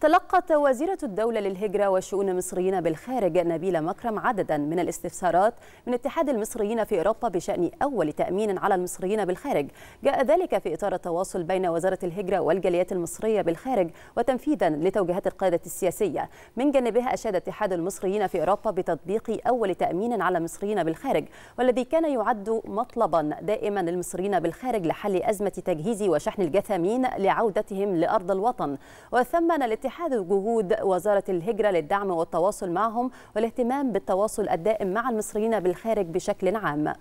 تلقت وزيرة الدولة للهجرة وشؤون المصريين بالخارج نبيلة مكرم عددا من الاستفسارات من اتحاد المصريين في أوروبا بشأن أول تأمين على المصريين بالخارج جاء ذلك في إطار التواصل بين وزارة الهجرة والجاليات المصرية بالخارج وتنفيذا لتوجيهات القيادة السياسية من جانبها أشاد اتحاد المصريين في أوروبا بتطبيق أول تأمين على المصريين بالخارج والذي كان يعد مطلبا دائما للمصريين بالخارج لحل أزمة تجهيز وشحن الجثامين لعودتهم لأرض الوطن وثمن الاتحاد اتحاد جهود وزارة الهجرة للدعم والتواصل معهم والاهتمام بالتواصل الدائم مع المصريين بالخارج بشكل عام